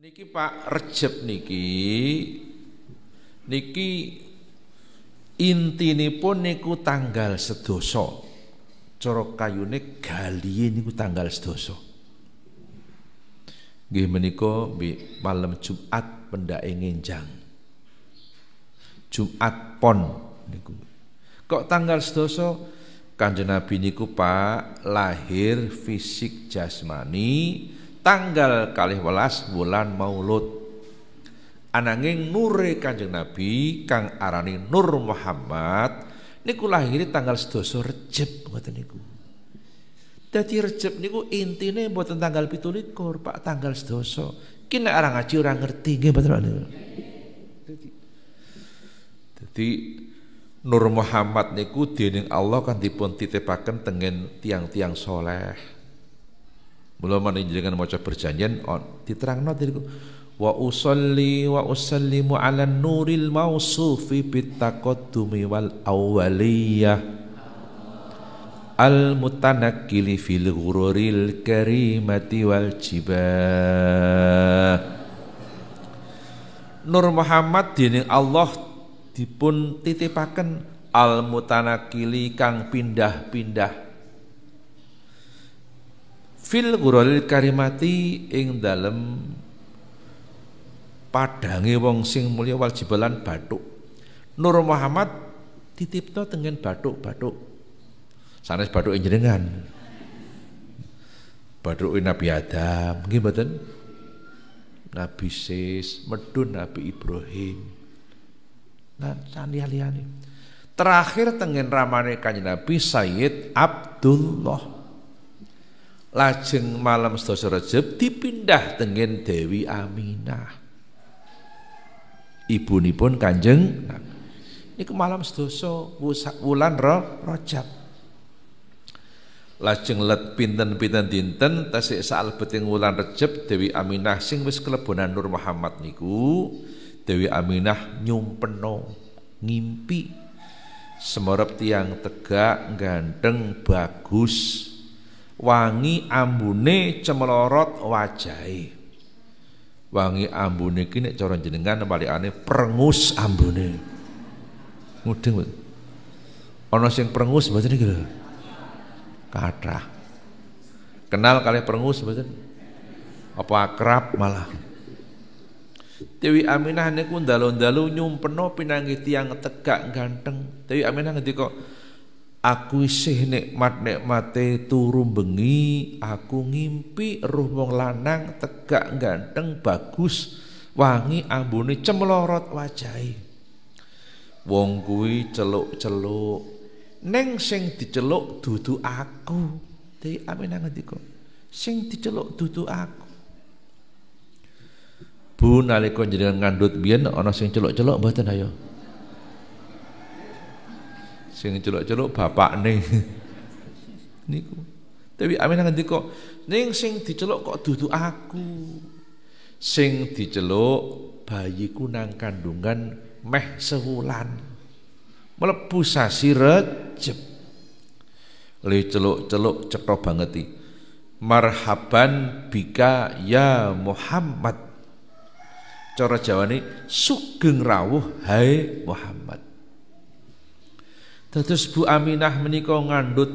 Niki Pak Recep niki niki intinipun niku tanggal sedoso cara kayune galihe niku tanggal sedoso nggih menika malam Jumat pendake ngenjang Jumat pon niku kok tanggal sedoso Kanjeng Nabi niku Pak lahir fisik jasmani tanggal kali welas bulan Maulud. Ananging nure Kanjeng Nabi kang arani Nur Muhammad niku lahir tanggal sedasa recep ngoten niku. Dadi recep niku intine buatan tanggal 17, Pak, tanggal sedasa. Kini orang ora ngaji ngerti nggih mboten niku. Jadi Nur Muhammad niku dinding Allah kan dipun titipaken tengen tiang-tiang soleh Mula mana jenengan maca perjanjian on oh, diterangno diriku wa usalli wa usallimu ala nuril mausufi bitaqaddumi wal awaliyah al mutanakkili fil ghururil karimati wal jibah Nur Muhammad dening Allah dipun titipaken al mutanakili kang pindah-pindah fil ghuralil karimati ing dalem padange wong sing mulia waljibalan batuk bathuk Nur Muhammad titipno tengen batuk-batuk sanes batuk jenengan batuk Nabi Adam nggih mboten Nabi Sis medun Nabi Ibrahim nah liya-liyane terakhir tengen ramane kanjeng Nabi Sayyid Abdullah lajeng malam sedasa Rejeb dipindah tengen Dewi Aminah ibunipun Kanjeng ini niku malam sedasa wulan ro, Rajab lajeng let pinten-pinten dinten tasik saalebeting wulan Rejeb Dewi Aminah sing wis kelebonan Nur Muhammad niku Dewi Aminah nyumpeno ngimpi semerep tiang tegak ganteng bagus wangi ambune cemelorot wajahe. Wangi ambune iki nek cara jenengan balikane prengus ambune. Mudeng. Ana sing prengus mboten iki lho. Kathah. Kenal kali prengus mboten? Apa akrab malah. Dewi Aminah niku ndalu-ndalu nyumpeno pinanggih tiang tegak ganteng. Dewi Aminah kok Aku isih nikmat-nikmate turu bengi, aku ngimpi ruh wong lanang tegak ganteng bagus, wangi ambune cemlorot wajahe. Wong kuwi celuk-celuk, neng sing diceluk dudu aku. Te amin ngendika. Sing diceluk dudu aku. Bu nalika jenengan ngandhut biyen ana sing celuk-celuk mboten ayo sing celuk-celuk bapak nih niku tapi amin ngendi kok ning sing diceluk kok dudu aku sing diceluk bayiku nang kandungan meh sebulan mlebu sasi rejeb le celuk-celuk cetha banget marhaban bika ya Muhammad. Cara Jawa ini sugeng rawuh hai Muhammad. Terus Bu Aminah menikah ngandut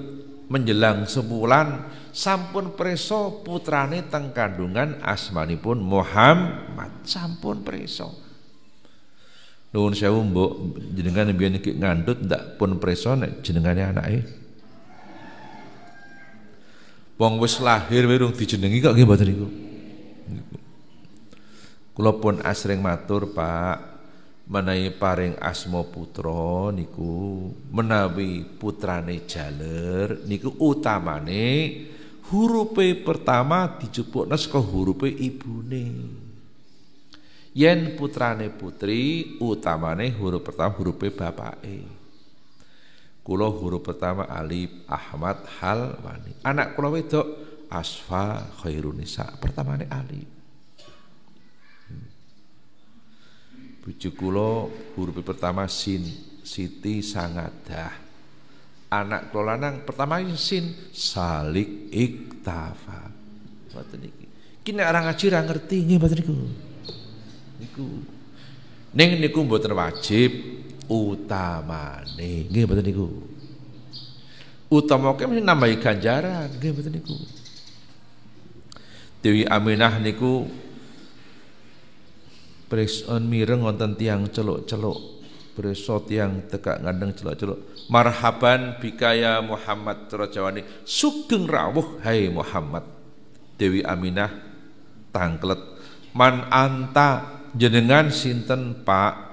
menjelang sebulan sampun preso putrane teng kandungan asmanipun Muhammad sampun preso. Nuhun sewu mbok jenengan biyen iki ngandut ndak pun preso nek jenengane anake. Wong wis lahir wirung dijenengi kok nggih mboten niku. Kula pun asring matur, Pak, menawi paring asma putra niku menawi putrane jaler niku utamane hurufe pertama dijupukna saka hurufe ibune yen putrane putri utamane huruf pertama hurufe bapake kula huruf pertama alif Ahmad Hal Wani anak kula wedok Asfa khairunisa pertamane alif Bojo kulo huruf pertama sin, Siti Sangadah. Anak kula pertama sin salik iktafa. Kini orang Ki ngaji orang ngerti nggih mboten niku. Niku. Ning niku mboten wajib utamane. Nggih mboten niku. Utamake mesti nambahi ganjaran, nggih mboten niku. Dewi Aminah niku on mireng ngonten tiang celuk-celuk. Preso tiang tegak ngandeng celuk-celuk. Marhaban bikaya Muhammad Rajawani. Sugeng rawuh hai Muhammad. Dewi Aminah tangklet. Man anta jenengan sinten Pak